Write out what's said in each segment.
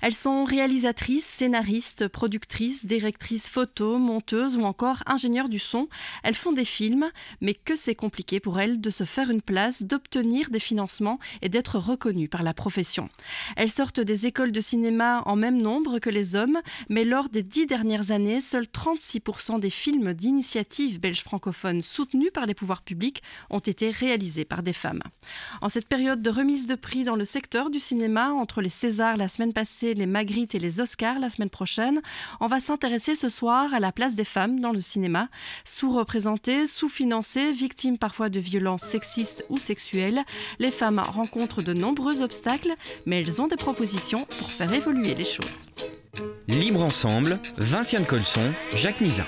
Elles sont réalisatrices, scénaristes, productrices, directrices photo, monteuses ou encore ingénieures du son. Elles font des films, mais que c'est compliqué pour elles de se faire une place, d'obtenir des financements et d'être reconnues par la profession. Elles sortent des écoles de cinéma en même nombre que les hommes, mais lors des dix dernières années, seuls 36% des films d'initiative belge francophone soutenus par les pouvoirs publics ont été réalisés par des femmes. En cette période de remise de prix dans le secteur du cinéma, entre les Césars la semaine Passer les Magritte et les Oscars la semaine prochaine. On va s'intéresser ce soir à la place des femmes dans le cinéma, sous-représentées, sous-financées, victimes parfois de violences sexistes ou sexuelles. Les femmes rencontrent de nombreux obstacles, mais elles ont des propositions pour faire évoluer les choses. Libre ensemble, Vinciane Colson, Jacques Nizin.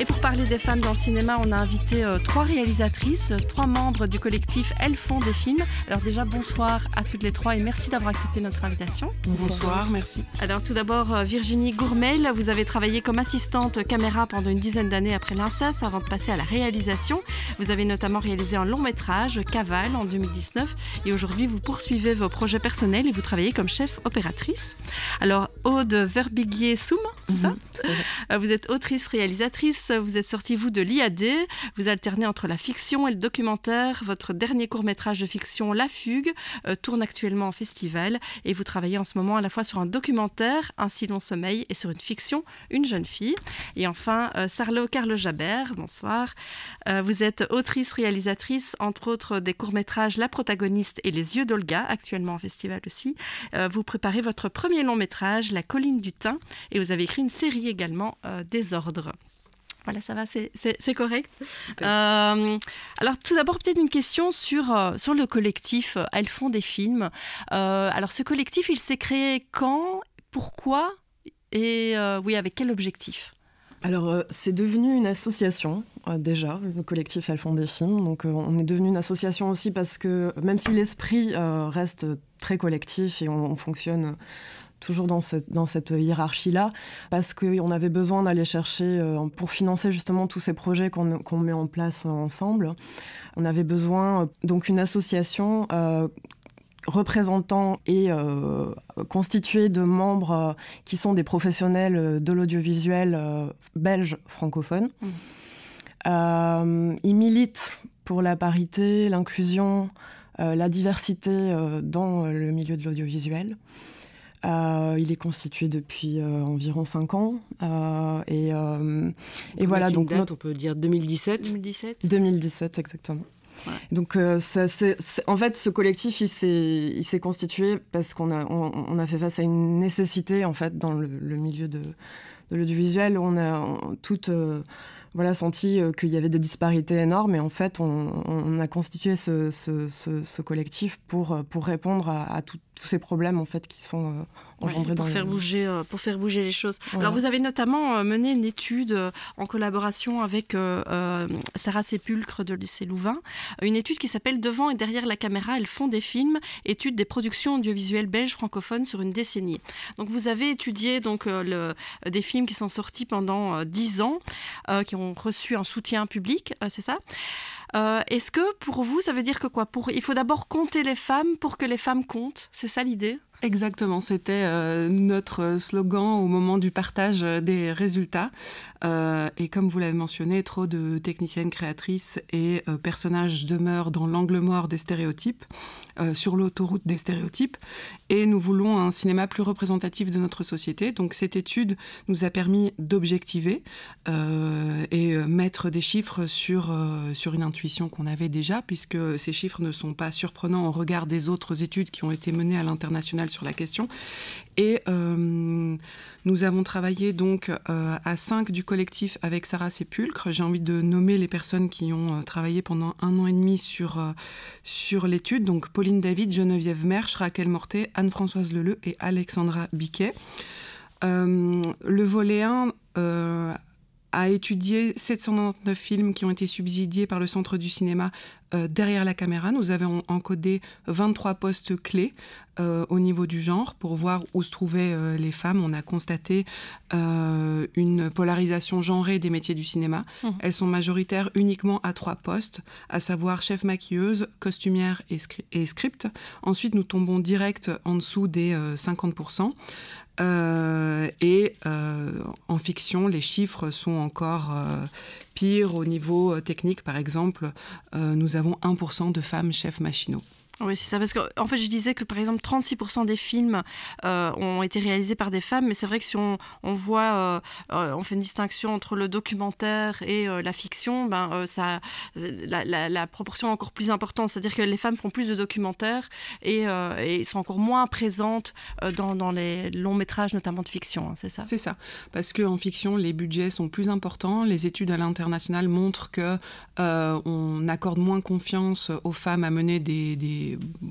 Et pour parler des femmes dans le cinéma, on a invité euh, trois réalisatrices, trois membres du collectif Elles font des films. Alors déjà, bonsoir à toutes les trois et merci d'avoir accepté notre invitation. Bonsoir, merci. Alors tout d'abord, euh, Virginie Gourmel, vous avez travaillé comme assistante caméra pendant une dizaine d'années après l'INSAS avant de passer à la réalisation. Vous avez notamment réalisé un long métrage, Caval » en 2019. Et aujourd'hui, vous poursuivez vos projets personnels et vous travaillez comme chef opératrice. Alors, Aude Verbiguier-Soum, c'est mhm, ça euh, Vous êtes autrice, réalisatrice, vous êtes sortie, vous, de l'IAD, vous alternez entre la fiction et le documentaire. Votre dernier court-métrage de fiction, La Fugue, euh, tourne actuellement en festival et vous travaillez en ce moment à la fois sur un documentaire, Un si long sommeil, et sur une fiction, Une jeune fille. Et enfin, euh, Sarlo Carlo Jabert, bonsoir. vous êtes autrice, réalisatrice, entre autres des courts-métrages La protagoniste et Les yeux d'Olga, actuellement en festival aussi. vous préparez votre premier long-métrage, colline du thym, et vous avez écrit une série également, euh, Désordre. Voilà, ça va, c'est correct. Euh, alors, tout d'abord, peut-être une question sur, euh, sur le collectif Elles font des films. alors, ce collectif, il s'est créé quand Pourquoi Et oui, avec quel objectif alors, c'est devenu une association déjà, le collectif Elles font des films. Donc, on est devenu une association aussi parce que même si l'esprit reste très collectif et on fonctionne toujours dans cette, hiérarchie-là, parce qu'on avait besoin d'aller chercher, euh, pour financer justement tous ces projets qu'on met en place ensemble, on avait besoin euh, donc une association euh, représentant et constituée de membres qui sont des professionnels de l'audiovisuel belge francophone. Mmh. ils militent pour la parité, l'inclusion, la diversité dans le milieu de l'audiovisuel. Euh, il est constitué depuis euh, environ 5 ans. Euh, et, voilà, donc on peut dire 2017 2017 exactement. Donc, ça, en fait, ce collectif, il s'est constitué parce qu'on a, on, a fait face à une nécessité, en fait, dans le, milieu de, de l'audiovisuel. On a toutes voilà, senti qu'il y avait des disparités énormes et en fait on, a constitué ce, ce, collectif pour, pour répondre à, à tout, tous ces problèmes en fait qui sont euh, engendrés pour dans faire les... bouger euh, pour faire bouger les choses. Alors vous avez notamment euh, mené une étude en collaboration avec Sarah Sépulcre de l'UC Louvain, une étude qui s'appelle Devant et derrière la caméra, elles font des films, étude des productions audiovisuelles belges francophones sur une décennie. Donc vous avez étudié donc le, des films qui sont sortis pendant dix ans qui ont reçu un soutien public, c'est ça euh, est-ce que pour vous, ça veut dire que quoi pour, Il faut d'abord compter les femmes pour que les femmes comptent C'est ça l'idée Exactement, c'était euh, notre euh, slogan au moment du partage euh, des résultats. et comme vous l'avez mentionné, trop de techniciennes créatrices et personnages demeurent dans l'angle mort des stéréotypes, sur l'autoroute des stéréotypes. Et nous voulons un cinéma plus représentatif de notre société. Donc cette étude nous a permis d'objectiver et mettre des chiffres sur, sur une intuition qu'on avait déjà, puisque ces chiffres ne sont pas surprenants au regard des autres études qui ont été menées à l'international sur la question. Et euh, nous avons travaillé donc euh, à cinq du collectif avec Sarah Sépulcre. J'ai envie de nommer les personnes qui ont euh, travaillé pendant un an et demi sur, sur l'étude. Donc Pauline David, Geneviève Merche, Raquel Mortet, Anne-Françoise Leleu et Alexandra Biquet. le volet 1 a étudié 799 films qui ont été subsidiés par le Centre du cinéma euh, derrière la caméra, nous avons encodé 23 postes clés euh, au niveau du genre pour voir où se trouvaient euh, les femmes. On a constaté une polarisation genrée des métiers du cinéma. Mmh. Elles sont majoritaires uniquement à trois postes, à savoir chef maquilleuse, costumière et, script. Ensuite, nous tombons direct en dessous des 50%. et en fiction, les chiffres sont encore pires au niveau technique. Par exemple, nous avons 1% de femmes chefs machinaux. Oui, c'est ça. Parce que en fait, je disais que par exemple, 36% des films euh, ont été réalisés par des femmes, mais c'est vrai que si on, on voit, euh, euh, on fait une distinction entre le documentaire et la fiction, ben, ça, la, proportion est encore plus importante. C'est-à-dire que les femmes font plus de documentaires et, sont encore moins présentes dans, les longs métrages, notamment de fiction. Hein, c'est ça C'est ça. Parce qu'en fiction, les budgets sont plus importants. Les études à l'international montrent qu'on on accorde moins confiance aux femmes à mener des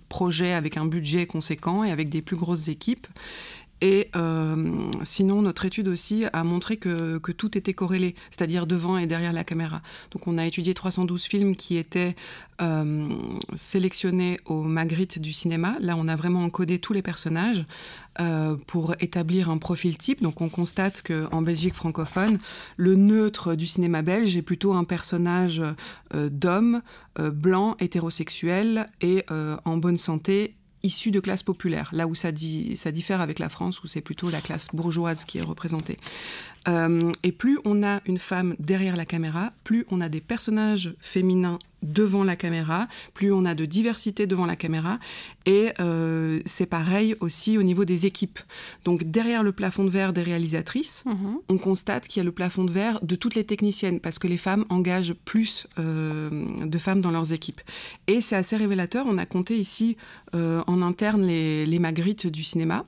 projets avec un budget conséquent et avec des plus grosses équipes. Et euh, sinon, notre étude aussi a montré que, tout était corrélé, c'est-à-dire devant et derrière la caméra. Donc on a étudié 312 films qui étaient euh, sélectionnés au Magritte du cinéma. Là, on a vraiment encodé tous les personnages euh, pour établir un profil type. Donc on constate qu'en Belgique francophone, le neutre du cinéma belge est plutôt un personnage d'homme, blanc, hétérosexuel et en bonne santé issus de classes populaires, là où ça, ça diffère avec la France, où c'est plutôt la classe bourgeoise qui est représentée. Euh, et plus on a une femme derrière la caméra, plus on a des personnages féminins devant la caméra, plus on a de diversité devant la caméra. Et euh, c'est pareil aussi au niveau des équipes. Donc derrière le plafond de verre des réalisatrices, mhm. on constate qu'il y a le plafond de verre de toutes les techniciennes, parce que les femmes engagent plus euh, de femmes dans leurs équipes. Et c'est assez révélateur, on a compté ici euh, en interne les, les, magrites du cinéma.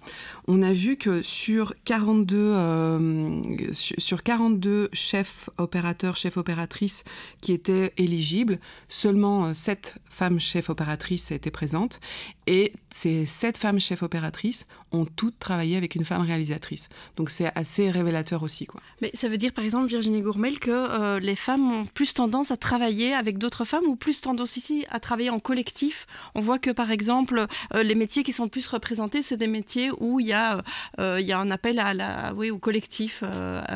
On a vu que sur 42, sur 42 chefs opérateurs, chefs opératrices qui étaient éligibles, Seulement euh, sept femmes chefs opératrices étaient présentes et ces sept femmes chefs opératrices ont toutes travaillé avec une femme réalisatrice. Donc c'est assez révélateur aussi. Quoi. Mais ça veut dire par exemple, Virginie Gourmel, que euh, les femmes ont plus tendance à travailler avec d'autres femmes ou plus tendance ici à travailler en collectif On voit que par exemple, euh, les métiers qui sont plus représentés, c'est des métiers où il y, a, y a un appel à la, oui, au collectif.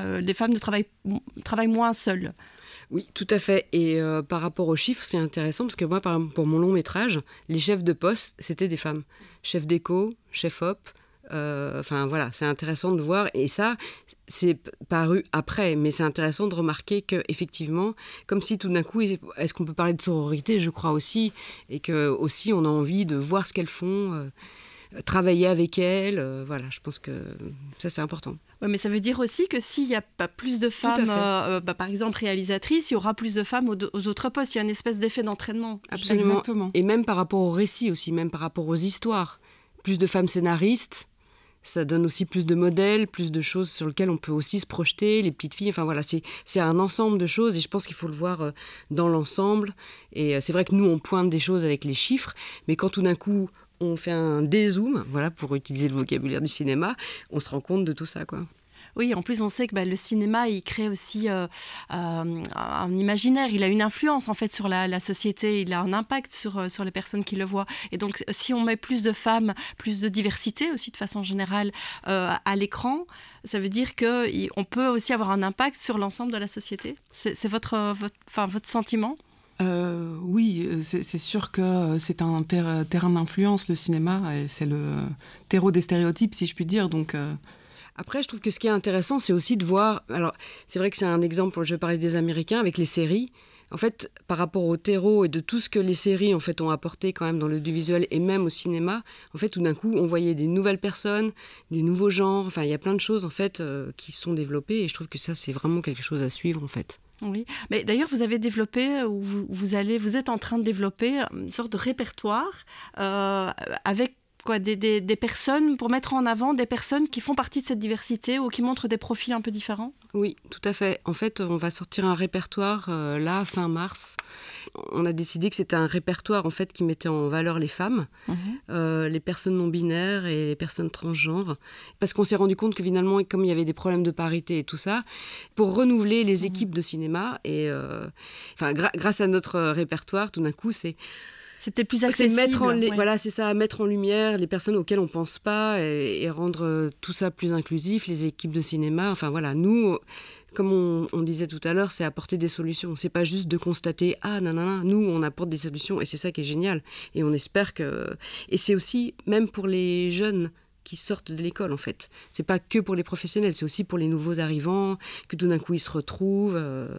les femmes travaillent, travaillent moins seules. Oui, tout à fait. Et euh, par rapport aux chiffres, c'est intéressant parce que moi, pour mon long métrage, les chefs de poste, c'était des femmes. Chef d'éco, chef hop. Euh, enfin voilà, c'est intéressant de voir. Et ça, c'est paru après, mais c'est intéressant de remarquer que effectivement, comme si tout d'un coup, est-ce qu'on peut parler de sororité Je crois aussi, et que aussi, on a envie de voir ce qu'elles font. Euh, travailler avec elle... Euh, voilà, je pense que ça c'est important. Ouais, mais ça veut dire aussi que s'il n'y a pas plus de femmes, euh, euh, bah, par exemple réalisatrices, il y aura plus de femmes aux, autres postes. Il y a une espèce d'effet d'entraînement. Absolument. Et même par rapport aux récits aussi, même par rapport aux histoires. Plus de femmes scénaristes, ça donne aussi plus de modèles, plus de choses sur lesquelles on peut aussi se projeter, les petites filles, enfin voilà, c'est un ensemble de choses et je pense qu'il faut le voir dans l'ensemble. Et c'est vrai que nous, on pointe des choses avec les chiffres, mais quand tout d'un coup, on fait un dézoom, voilà, pour utiliser le vocabulaire du cinéma, on se rend compte de tout ça, quoi. Oui, en plus, on sait que bah, le cinéma, il crée aussi euh, euh, un imaginaire. Il a une influence, en fait, sur la, société. Il a un impact sur, euh, sur les personnes qui le voient. Et donc, si on met plus de femmes, plus de diversité aussi, de façon générale, à l'écran, ça veut dire qu'on peut aussi avoir un impact sur l'ensemble de la société. C'est votre, votre, votre sentiment euh, oui, euh, c'est sûr que euh, c'est un terrain d'influence, le cinéma, et c'est le terreau des stéréotypes, si je puis dire. Donc, Après, je trouve que ce qui est intéressant, c'est aussi de voir. Alors, c'est vrai que c'est un exemple, je parlais des Américains, avec les séries en fait, par rapport au terreau et de tout ce que les séries en fait ont apporté quand même dans l'audiovisuel et même au cinéma, en fait, tout d'un coup, on voyait des nouvelles personnes, des nouveaux genres. Enfin, il y a plein de choses en fait euh, qui sont développées et je trouve que ça, c'est vraiment quelque chose à suivre en fait. Oui, mais d'ailleurs, vous avez développé euh, ou vous, allez, vous êtes en train de développer euh, une sorte de répertoire avec quoi, des, des, personnes, pour mettre en avant des personnes qui font partie de cette diversité ou qui montrent des profils un peu différents Oui, tout à fait. En fait, on va sortir un répertoire euh, là, fin mars. On a décidé que c'était un répertoire en fait qui mettait en valeur les femmes, mhm. euh, les personnes non binaires et les personnes transgenres, parce qu'on s'est rendu compte que finalement, comme il y avait des problèmes de parité et tout ça, pour renouveler les mhm. équipes de cinéma et euh, enfin grâce à notre répertoire, tout d'un coup, c'est c'était plus accessible. Mettre Voilà, c'est ça, mettre en lumière les personnes auxquelles on pense pas et, rendre euh, tout ça plus inclusif, les équipes de cinéma. Enfin voilà, nous, comme on, disait tout à l'heure, c'est apporter des solutions. C'est pas juste de constater ah nanana. Nous, on apporte des solutions et c'est ça qui est génial. Et on espère que et c'est aussi même pour les jeunes qui sortent de l'école en fait. C'est pas que pour les professionnels, c'est aussi pour les nouveaux arrivants que tout d'un coup ils se retrouvent. Euh,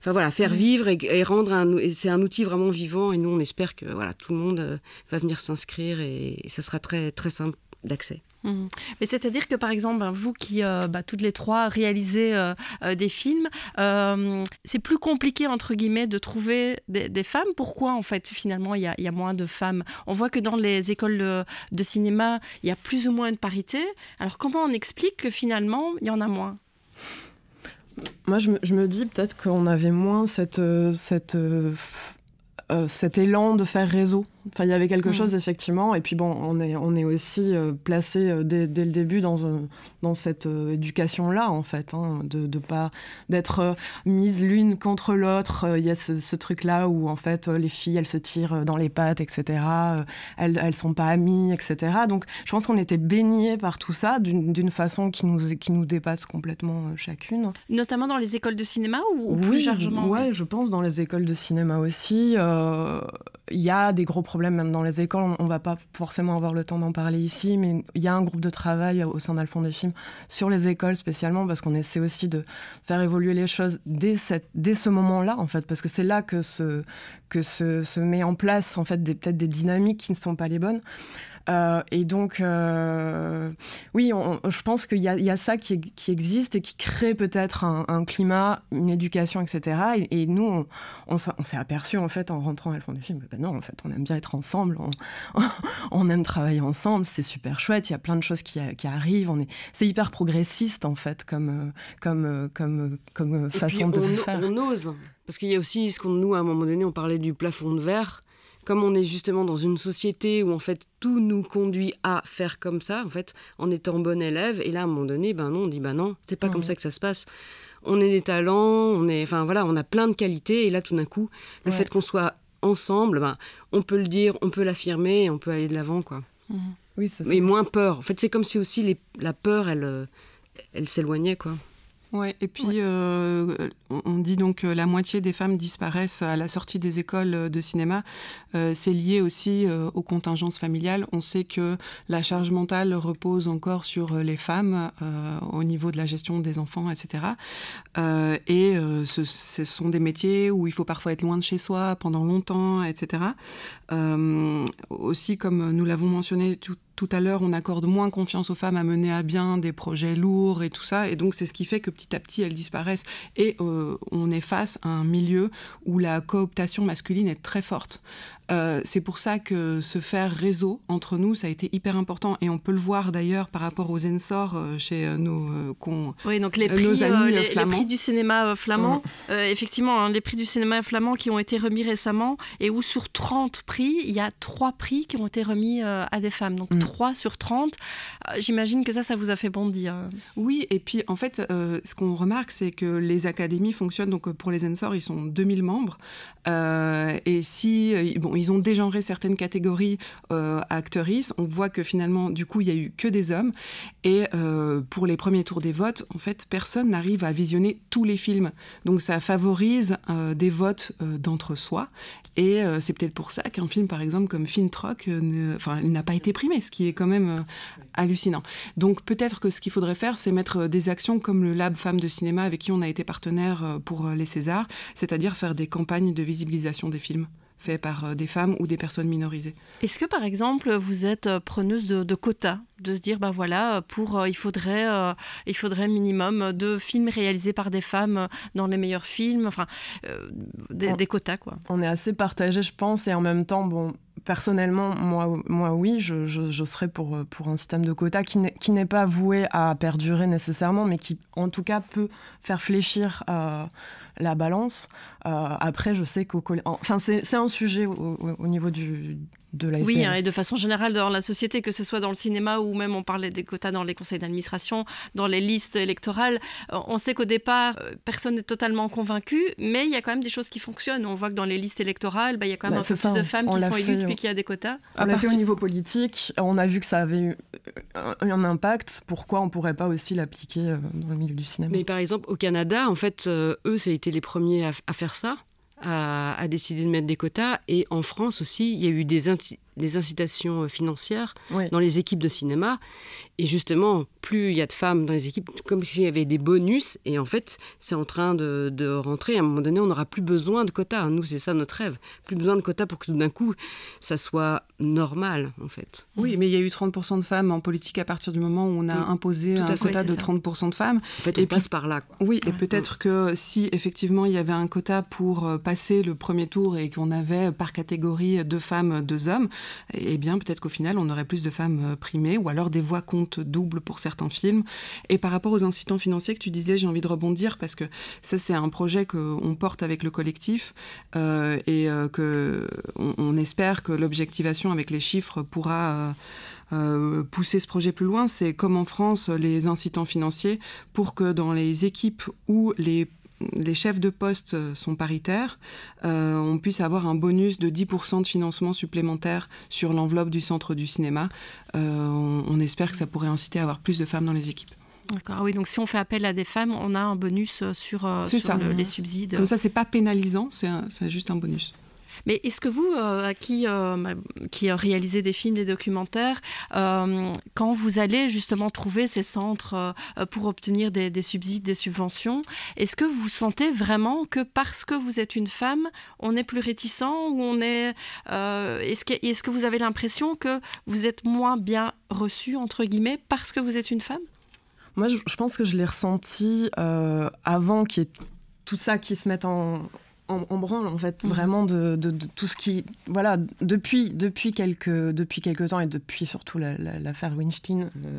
enfin voilà, faire mm. vivre et, rendre un, c'est un outil vraiment vivant. Et nous, on espère que voilà, tout le monde euh, va venir s'inscrire et, ce ça sera très très simple d'accès. Mm. Mais c'est-à-dire que par exemple, ben, vous qui euh, bah, toutes les trois réalisez euh, des films, c'est plus compliqué entre guillemets de trouver des, femmes. Pourquoi en fait finalement il y, a moins de femmes On voit que dans les écoles de, de cinéma, il y a plus ou moins de parité. Alors comment on explique que finalement il y en a moins moi, je me, dis peut-être qu'on avait moins cette, euh, cette, euh, euh, cet élan de faire réseau. Enfin, il y avait quelque mm. chose, effectivement. Et puis, bon, on est, on est aussi euh, placé euh, dès, le début dans, euh, dans cette éducation-là, en fait, hein, de, pas d'être mise l'une contre l'autre. Il y a ce, truc-là où, en fait, les filles, elles se tirent dans les pattes, etc. Elles, ne sont pas amies, etc. Donc, je pense qu'on était baignés par tout ça d'une façon qui nous, qui nous dépasse complètement chacune. Notamment dans les écoles de cinéma ou, oui, plus largement Oui, je pense dans les écoles de cinéma aussi il y a des gros problèmes même dans les écoles. On ne va pas forcément avoir le temps d'en parler ici, mais il y a un groupe de travail euh, au sein d'Alphonse des films sur les écoles spécialement parce qu'on essaie aussi de faire évoluer les choses dès, ce moment-là en fait, parce que c'est là que se, que se met en place en fait peut-être des dynamiques qui ne sont pas les bonnes. Euh, et donc, euh, oui, je pense qu'il y, a ça qui, existe et qui crée peut-être un, climat, une éducation, etc. Et, nous, on, s'est aperçu en fait en rentrant à le fond du film, ben non, en fait, on aime bien être ensemble, on, aime travailler ensemble, c'est super chouette, il y a plein de choses qui, arrivent, on c'est hyper progressiste en fait comme, comme, comme, comme façon puis, de faire. On ose, parce qu'il y a aussi ce qu'on nous à un moment donné, on parlait du plafond de verre comme on est justement dans une société où en fait tout nous conduit à faire comme ça, en fait, en étant bon élève, et là à un moment donné, ben non, on dit ben non, c'est pas comme ça que ça se passe. On est des talents, on est, enfin voilà, on a plein de qualités, et là tout d'un coup, le fait qu'on soit ensemble, ben, on peut le dire, on peut l'affirmer, on peut aller de l'avant, quoi. Mmh. Oui, Mais moins peur. En fait, c'est comme si aussi la peur, elle, euh, elle s'éloignait, quoi. Ouais, et puis euh, on dit donc que la moitié des femmes disparaissent à la sortie des écoles euh, de cinéma. Euh, c'est lié aussi aux contingences familiales. On sait que la charge mentale repose encore sur les femmes au niveau de la gestion des enfants, etc. et ce, ce, sont des métiers où il faut parfois être loin de chez soi pendant longtemps, etc. aussi, comme nous l'avons mentionné tout tout à l'heure, on accorde moins confiance aux femmes à mener à bien des projets lourds et tout ça. Et donc, c'est ce qui fait que petit à petit, elles disparaissent. Et euh, on est face à un milieu où la cooptation masculine est très forte. Euh, c'est pour ça que se faire réseau entre nous, ça a été hyper important. Et on peut le voir d'ailleurs par rapport aux Ensor, euh, chez euh, nos, donc les prix, amis Les prix du cinéma flamand, effectivement, hein, les prix du cinéma flamand qui ont été remis récemment et où sur 30 prix, il y a 3 prix qui ont été remis à des femmes. Donc 3 mm. sur 30. J'imagine que ça, ça vous a fait bondir. Oui, et puis en fait, ce qu'on remarque, c'est que les académies fonctionnent. Donc pour les Ensor, ils sont 2000 membres. et si. bon, ils ont dégenré certaines catégories euh, actrices. On voit que finalement, du coup, il n'y a eu que des hommes. Et euh, pour les premiers tours des votes, en fait, personne n'arrive à visionner tous les films. Donc ça favorise euh, des votes euh, d'entre-soi. Et c'est peut-être pour ça qu'un film, par exemple, comme Fintrock, enfin, il n'a pas été primé, ce qui est quand même hallucinant. Donc peut-être que ce qu'il faudrait faire, c'est mettre des actions comme le Lab Femmes de Cinéma, avec qui on a été partenaire pour les Césars, c'est-à-dire faire des campagnes de visibilisation des films fait par euh, des femmes ou des personnes minorisées. Est-ce que par exemple vous êtes euh, preneuse de, quotas de se dire ben voilà euh, pour il faudrait il faudrait minimum de films réalisés par des femmes dans les meilleurs films enfin des, quotas quoi on est assez partagé je pense et en même temps bon personnellement moi moi oui je, je, serais pour pour un système de quotas qui n'est pas voué à perdurer nécessairement mais qui en tout cas peut faire fléchir euh, la balance. Euh, après, je sais qu'au Enfin, c'est un sujet au niveau du, oui, hein, et de façon générale dans la société, que ce soit dans le cinéma ou même on parlait des quotas dans les conseils d'administration, dans les listes électorales, on sait qu'au départ, euh, personne n'est totalement convaincu, mais il y a quand même des choses qui fonctionnent. On voit que dans les listes électorales, bah, il y a quand même bah, un peu plus de femmes qui sont élues depuis qu'il y a des quotas. À au niveau politique, on a vu que ça avait eu un impact, pourquoi on ne pourrait pas aussi l'appliquer euh, dans le milieu du cinéma Mais par exemple, au Canada, en fait, euh, eux, ça a été les premiers à faire ça a, décidé de mettre des quotas. Et en France aussi, il y a eu des, des incitations euh, financières dans les équipes de cinéma. Et justement, plus il y a de femmes dans les équipes, comme s'il y avait des bonus. Et en fait, c'est en train de, de, rentrer. À un moment donné, on n'aura plus besoin de quotas. Hein. Nous, c'est ça notre rêve. Plus besoin de quotas pour que tout d'un coup, ça soit normal, en fait. Oui, mais il y a eu 30% de femmes en politique à partir du moment où on a imposé un quota de 30% de femmes. En fait, on et passe par là. Oui, et peut-être que si, effectivement, il y avait un quota pour euh, passer le premier tour et qu'on avait euh, par catégorie deux femmes, deux hommes, eh bien peut-être qu'au final on aurait plus de femmes euh, primées ou alors des voix comptent double pour certains films. Et par rapport aux incitants financiers que tu disais, j'ai envie de rebondir parce que ça c'est un projet qu'on porte avec le collectif euh, et qu'on euh, que on, espère que l'objectivation avec les chiffres pourra pousser ce projet plus loin, c'est comme en France, les incitants financiers pour que dans les équipes ou les les chefs de poste euh, sont paritaires, euh, on puisse avoir un bonus de 10% de financement supplémentaire sur l'enveloppe du centre du cinéma. Euh, on, espère que ça pourrait inciter à avoir plus de femmes dans les équipes. D'accord. Ah oui, donc si on fait appel à des femmes, on a un bonus sur, les mmh. subsides. Comme ça, c'est pas pénalisant, c'est juste un bonus. Mais est-ce que vous, euh, qui, euh, réalisez des films, des documentaires, euh, quand vous allez justement trouver ces centres pour obtenir des, subsides, des subventions, est-ce que vous sentez vraiment que parce que vous êtes une femme, on est plus réticent ou on est... est-ce, que, est-ce que vous avez l'impression que vous êtes moins bien reçu entre guillemets, parce que vous êtes une femme Moi, je, je, pense que je l'ai ressenti avant qu'il y ait tout ça qui se mette en, on en, branle en fait mhm. vraiment de, tout ce qui voilà depuis depuis quelques depuis quelques temps et depuis surtout l'affaire Winstein, euh,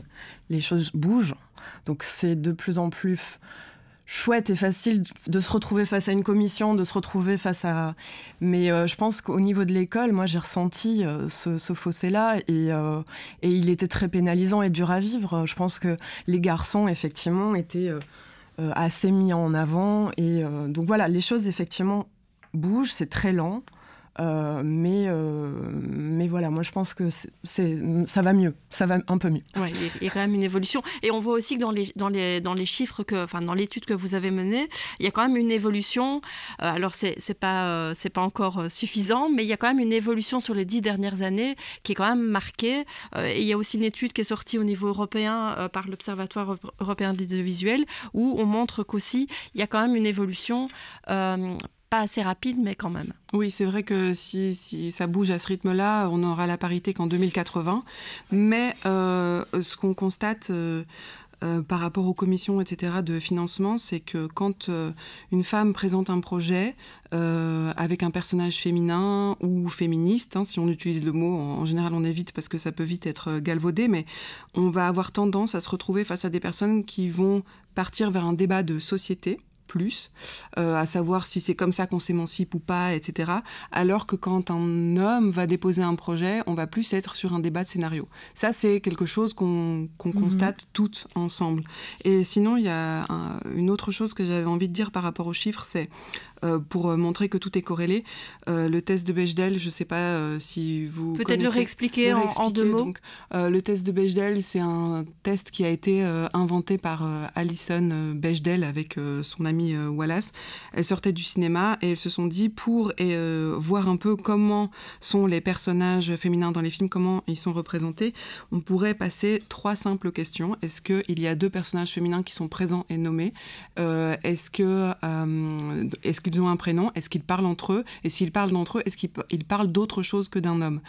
les choses bougent donc c'est de plus en plus chouette et facile de se retrouver face à une commission de se retrouver face à mais euh, je pense qu'au niveau de l'école moi j'ai ressenti euh, ce, fossé là et, et il était très pénalisant et dur à vivre je pense que les garçons effectivement étaient euh, assez mis en avant. Et euh, donc voilà, les choses effectivement bougent, c'est très lent. Euh, mais, euh, mais voilà, moi je pense que c'est, ça va mieux, ça va un peu mieux. il y a quand même une évolution. Et on voit aussi que dans les, dans les, dans les chiffres, que, enfin dans l'étude que vous avez menée, il y a quand même une évolution. Euh, alors c'est, c'est pas, c'est pas encore suffisant, mais il y a quand même une évolution sur les dix dernières années qui est quand même marquée. et il y a aussi une étude qui est sortie au niveau européen par l'Observatoire européen de l'audiovisuel où on montre qu'aussi il y a quand même une évolution pas assez rapide, mais quand même. Oui, c'est vrai que si, ça bouge à ce rythme-là, on n'aura la parité qu'en 2080. Mais euh, ce qu'on constate... Euh, euh, par rapport aux commissions, etc., de financement, c'est que quand une femme présente un projet avec un personnage féminin ou féministe, hein, si on utilise le mot, en, général on évite parce que ça peut vite être galvaudé, mais on va avoir tendance à se retrouver face à des personnes qui vont partir vers un débat de société plus, euh, à savoir si c'est comme ça qu'on s'émancipe ou pas, etc. Alors que quand un homme va déposer un projet, on va plus être sur un débat de scénario. Ça, c'est quelque chose qu'on mhm. constate toutes ensemble. Et sinon, il y a une autre chose que j'avais envie de dire par rapport aux chiffres, c'est euh, pour euh, montrer que tout est corrélé. Euh, le test de Bechdel, je ne sais pas si vous peut-être le réexpliquer, en, deux mots. Donc, le test de Bechdel, c'est un test qui a été inventé par Alison Bechdel avec son amie Wallace. Elles sortaient du cinéma et elles se sont dit pour voir un peu comment sont les personnages féminins dans les films, comment ils sont représentés, on pourrait passer trois simples questions. Est-ce qu'il y a deux personnages féminins qui sont présents et nommés Est-ce que est-ce que ont un prénom Est-ce qu'ils parlent entre eux Et s'ils parlent d'entre eux, est-ce qu'ils parlent d'autre chose que d'un homme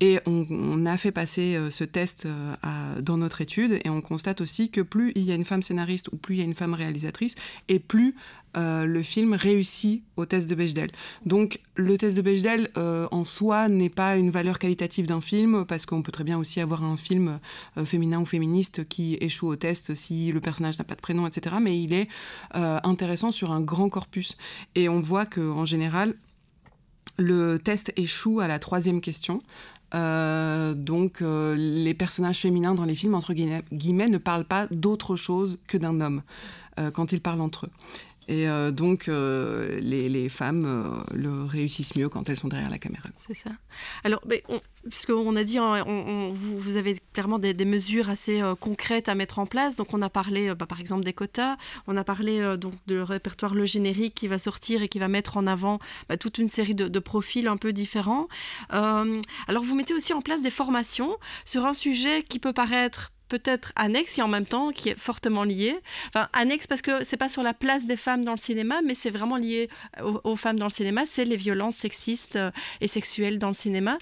Et on, a fait passer euh, ce test euh, dans notre étude et on constate aussi que plus il y a une femme scénariste ou plus il y a une femme réalisatrice, et plus euh, le film réussit au test de Bechdel. Donc le test de Bechdel euh, en soi n'est pas une valeur qualitative d'un film parce qu'on peut très bien aussi avoir un film euh, féminin ou féministe qui échoue au test si le personnage n'a pas de prénom, etc. Mais il est intéressant sur un grand corpus et on voit que en général le test échoue à la troisième question. donc les personnages féminins dans les films, entre guillemets, ne parlent pas d'autre chose que d'un homme quand ils parlent entre eux. Et euh, donc, euh, les, femmes euh, le réussissent mieux quand elles sont derrière la caméra. C'est ça. Alors, on, puisqu'on a dit, hein, vous, avez clairement des, mesures assez concrètes à mettre en place. Donc, on a parlé, bah, par exemple, des quotas. On a parlé donc de répertoire le générique qui va sortir et qui va mettre en avant bah, toute une série de, de, profils un peu différents. alors, vous mettez aussi en place des formations sur un sujet qui peut paraître peut-être annexe et en même temps qui est fortement lié. Enfin, annexe parce que c'est pas sur la place des femmes dans le cinéma, mais c'est vraiment lié euh, aux, femmes dans le cinéma, c'est les violences sexistes euh, et sexuelles dans le cinéma.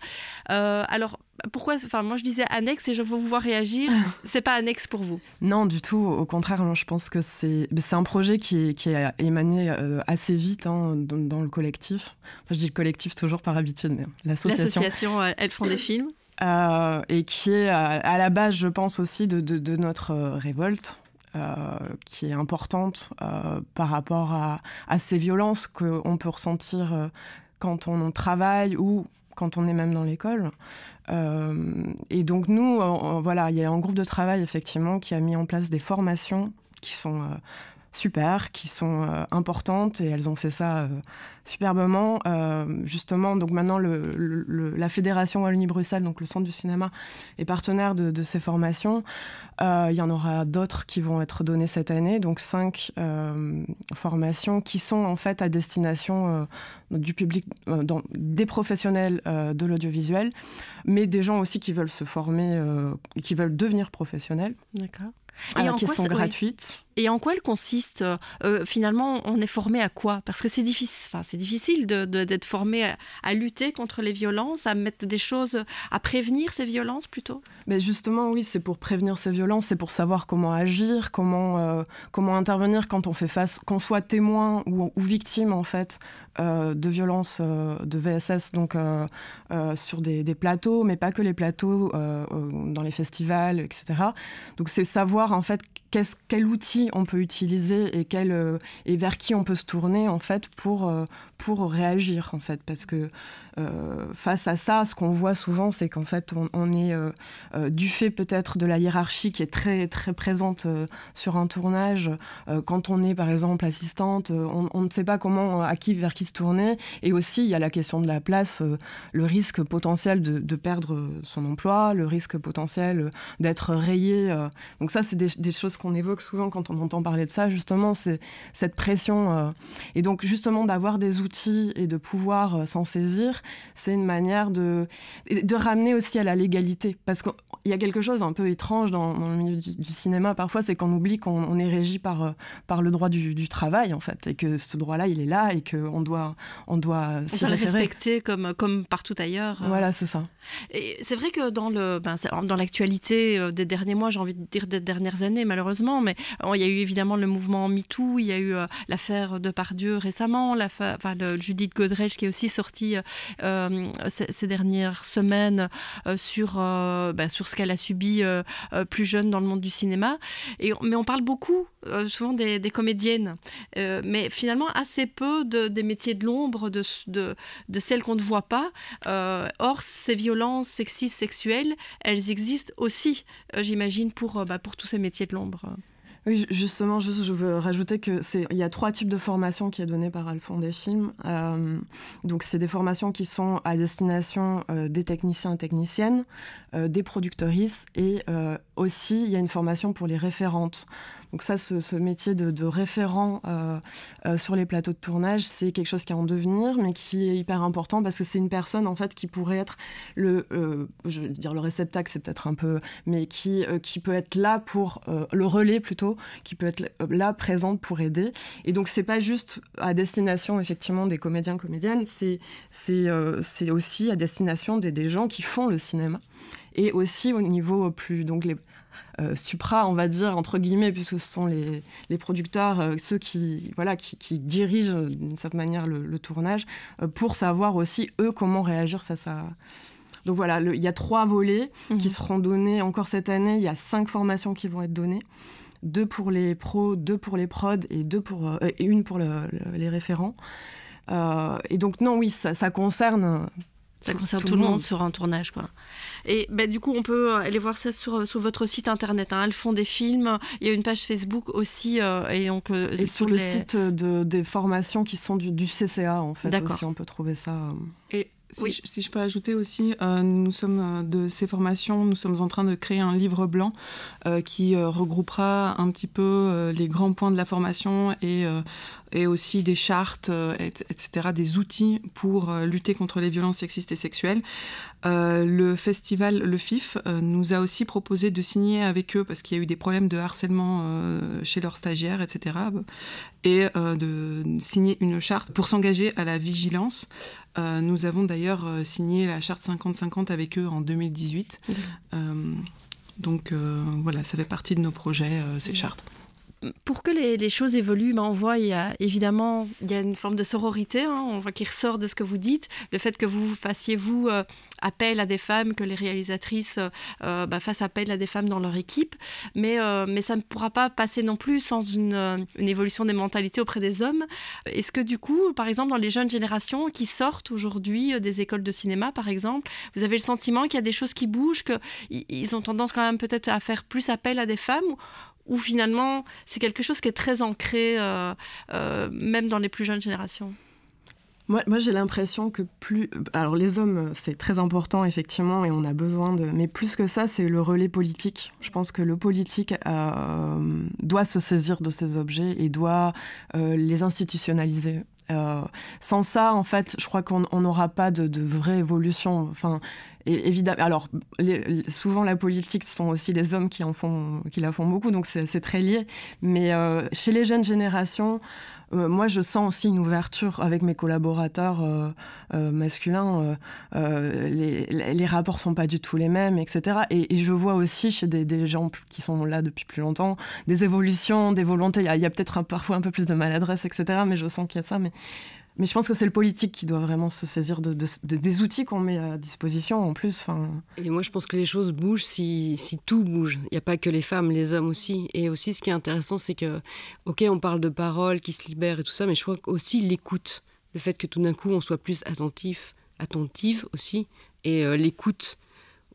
Euh, alors, pourquoi Enfin, moi je disais annexe et je veux vous voir réagir. C'est pas annexe pour vous Non, du tout. Au contraire, je pense que c'est un projet qui, a émané assez vite hein, dans, le collectif. Enfin, je dis le collectif toujours par habitude, mais l'association. L'association, elles font des films. Euh, et qui est euh, à la base, je pense, aussi de, notre euh, révolte. qui est importante par rapport à, ces violences qu'on peut ressentir quand on travaille ou quand on est même dans l'école. et donc nous, voilà, il y a un groupe de travail effectivement qui a mis en place des formations qui sont super, qui sont euh, importantes et elles ont fait ça euh, superbement. Euh, justement, donc maintenant, le, la Fédération Wallonie-Bruxelles, donc le centre du cinéma, est partenaire de, ces formations. Il y en aura d'autres qui vont être données cette année, donc cinq formations qui sont en fait à destination du public, dans, des professionnels de l'audiovisuel, mais des gens aussi qui veulent se former, qui veulent devenir professionnels. D'accord. Et en qui quoi sont gratuites. Et en quoi elle consiste euh, euh, Finalement, on est formé à quoi Parce que c'est difficile, enfin, c'est difficile de, d'être formé à, lutter contre les violences, à mettre des choses, à prévenir ces violences plutôt. Mais justement, oui, c'est pour prévenir ces violences, c'est pour savoir comment agir, comment, euh, comment intervenir quand on fait face, qu'on soit témoin ou, ou victime en fait de violences de VSS, donc sur des, des, plateaux, mais pas que les plateaux, dans les festivals, etc. Donc c'est savoir en fait qu'est-ce, quel outil on peut utiliser et, euh, et vers qui on peut se tourner en fait pour, euh, pour réagir en fait parce que euh, face à ça, ce qu'on voit souvent, c'est qu'en fait, on, est, euh, euh, du fait peut-être de la hiérarchie qui est très, très présente sur un tournage, quand on est par exemple assistante, on, ne sait pas comment, à qui, vers qui se tourner. Et aussi, il y a la question de la place, le risque potentiel de, perdre son emploi, le risque potentiel d'être rayé. donc ça, c'est des, choses qu'on évoque souvent quand on entend parler de ça, justement, c'est cette pression. et donc, justement, d'avoir des outils et de pouvoir s'en saisir, c'est une manière de, de ramener aussi à la légalité. Parce qu'il y a quelque chose un peu étrange dans, le milieu du, cinéma parfois, c'est qu'on oublie qu'on est régi par, euh, par le droit du, travail, en fait, et que ce droit-là, il est là et qu'on doit, on doit s'y référer. respecter comme, comme partout ailleurs. Euh. Voilà, c'est ça. Et c'est vrai que dans, le, ben, dans l'actualité euh, des derniers mois, j'ai envie de dire des dernières années, malheureusement, mais oh, il y a eu évidemment le mouvement MeToo, il y a eu l'affaire de Pardieu récemment, enfin, le Judith Godrej qui est aussi sortie euh, ces, dernières semaines euh, sur, euh, bah, sur ce qu'elle a subi plus jeune dans le monde du cinéma. mais on parle beaucoup souvent des, comédiennes, mais finalement assez peu des métiers de l'ombre, de, celles qu'on ne voit pas. or, ces violences sexistes, sexuelles, elles existent aussi, j'imagine, pour, bah, pour tous ces métiers de l'ombre. Oui, justement, juste, je veux rajouter que c'est il y a trois types de formations qui est donnée par Alphonse des films. Euh, donc, c'est des formations qui sont à destination euh, des techniciens et techniciennes, euh, des productrices et aussi il y a une formation pour les référentes. Donc ça, ce, métier de, référent sur les plateaux de tournage, c'est quelque chose qui est en devenir, mais qui est hyper important parce que c'est une personne en fait qui pourrait être le, je veux dire le réceptacle, c'est peut-être un peu, mais qui qui peut être là pour le relais plutôt qui peut être là présente pour aider. Et donc c'est pas juste à destination effectivement des comédiens comédiennes, c'est c'est euh, c'est aussi à destination des, gens qui font le cinéma et aussi au niveau plus donc les euh, supra, on va dire, entre guillemets, puisque ce sont les, les producteurs, euh, ceux qui, voilà, qui, dirigent d'une certaine manière le, tournage, pour savoir aussi, eux, comment réagir face à... Donc voilà, il y a trois volets qui mhm. seront donnés encore cette année, il y a cinq formations qui vont être données deux pour les pros, deux pour les prods et, deux pour, euh, une pour les référents. Euh, et donc non, oui, ça, concerne ça concerne tout, le monde. sur un tournage, quoi. Et ben du coup, on peut euh, aller voir ça sur, sur votre site internet. Hein. Elles font des films. Il y a une page Facebook aussi. et donc, sur le site de, des formations qui sont du, du CCA, en fait. Aussi, on peut trouver ça. Et si, je, si, je, peux ajouter aussi, euh, nous sommes euh, de ces formations, nous sommes en train de créer un livre blanc euh, qui regroupera un petit peu les grands points de la formation et, et aussi des chartes, et, etc., des outils pour lutter contre les violences sexistes et sexuelles. Euh, le festival, le FIF, euh, nous a aussi proposé de signer avec eux parce qu'il y a eu des problèmes de harcèlement euh, chez leurs stagiaires, etc. Et de signer une charte pour s'engager à la vigilance. nous avons d'ailleurs signé la charte 50-50 avec eux en 2018. Mmh. donc voilà, ça fait partie de nos projets, ces mmh. chartes pour que les, choses évoluent, ben, on voit, évidemment, il y a une forme de sororité, hein, on voit qui ressort de ce que vous dites, le fait que vous fassiez, vous, euh, appel à des femmes, que les réalisatrices euh, euh, ben, fassent appel à des femmes dans leur équipe, mais, ça ne pourra pas passer non plus sans une, une évolution des mentalités auprès des hommes. Est-ce que du coup, par exemple, dans les jeunes générations qui sortent aujourd'hui des écoles de cinéma, par exemple, vous avez le sentiment qu'il y a des choses qui bougent, qu'ils ont tendance quand même peut-être à faire plus appel à des femmes où finalement c'est quelque chose qui est très ancré, euh, euh, même dans les plus jeunes générations moi, moi j'ai l'impression que plus. Alors, les hommes, c'est très important, effectivement, et on a besoin de. Mais plus que ça, c'est le relais politique. Je pense que le politique euh, doit se saisir de ces objets et doit les institutionnaliser. sans ça, en fait, je crois qu'on n'aura pas de, de, vraie évolution. Enfin, évidemment, alors souvent la politique, ce sont aussi les hommes qui en font, qui la font beaucoup, donc c'est très lié. Mais euh, chez les jeunes générations, euh, moi je sens aussi une ouverture avec mes collaborateurs euh, masculins. Les, les, rapports sont pas du tout les mêmes, etc. Et, je vois aussi chez des, gens qui sont là depuis plus longtemps des évolutions, des volontés. Il y a, peut-être parfois un peu plus de maladresse, etc. Mais je sens qu'il y a ça. Mais mais je pense que c'est le politique qui doit vraiment se saisir de, des outils qu'on met à disposition en plus. enfin. Et moi, je pense que les choses bougent si, tout bouge. Il n'y a pas que les femmes, les hommes aussi. Et aussi, ce qui est intéressant, c'est que, ok, on parle de paroles qui se libèrent et tout ça, mais je crois aussi l'écoute. Le fait que tout d'un coup, on soit plus attentif, attentive aussi, et euh, l'écoute,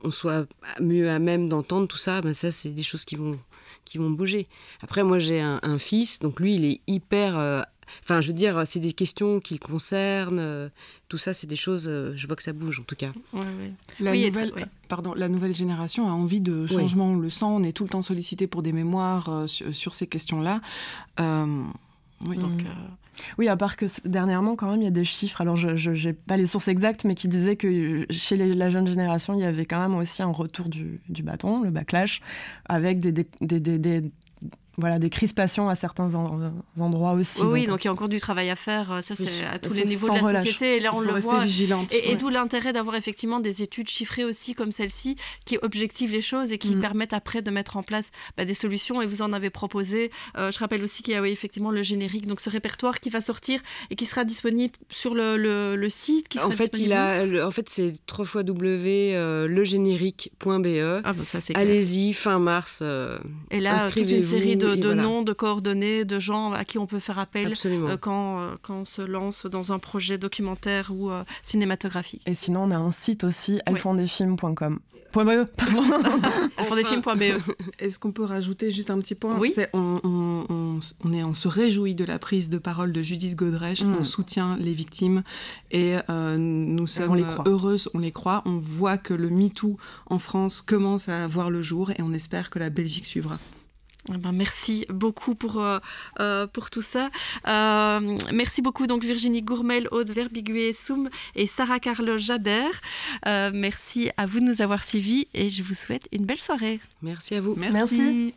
on soit mieux à même d'entendre tout ça, ben ça, c'est des choses qui vont qui vont bouger. Après, moi, j'ai un, fils, donc lui, il est hyper euh, Enfin, je veux dire, c'est des questions qui le concernent. Euh, tout ça, c'est des choses. Euh, je vois que ça bouge, en tout cas. La, nouvelle, pardon, la nouvelle génération a envie de changement. On le sent. On est tout le temps sollicité pour des mémoires euh, sur, ces questions-là. Mm. oui, à part que dernièrement, quand même, il y a des chiffres. Alors, je n'ai pas les sources exactes, mais qui disaient que chez la jeune génération, il y avait quand même aussi un retour du, bâton, le backlash, avec des voilà, des crispations à certains endroits aussi. Oui, donc, il y a euh, encore du travail à faire, euh, ça c'est à tous les niveaux de la société, et là on le voit. et, d'où l'intérêt d'avoir effectivement des études chiffrées aussi comme celle-ci, qui objectivent les choses et qui mm. permettent après de mettre en place bah, des solutions, et vous en avez proposé. Euh, je rappelle aussi qu'il y a effectivement le générique, donc ce répertoire qui va sortir et qui sera disponible sur le, le, site. Qui sera en, fait, il a, en fait, c'est 3 fois w, e. ah, Allez-y, fin mars, et là, une série de, noms, de coordonnées, de gens à qui on peut faire appel euh, quand, euh, quand on se lance dans un projet documentaire ou euh, cinématographique. Et sinon, on a un site aussi, oui. elfondesfilms.com. E, e. Est-ce qu'on peut rajouter juste un petit point Oui. on, on, on, est, on se réjouit de la prise de parole de Judith Godrèche. Mm. On soutient les victimes et nous sommes les heureuses. On les croit. On voit que le MeToo en France commence à voir le jour et on espère que la Belgique suivra. Eh ben, merci beaucoup pour, euh, euh, pour tout ça. Euh, merci beaucoup donc Virginie Gourmel, Aude Verbigué, Soum et Sarah Carlo Jabert. merci à vous de nous avoir suivis et je vous souhaite une belle soirée. Merci à vous. merci.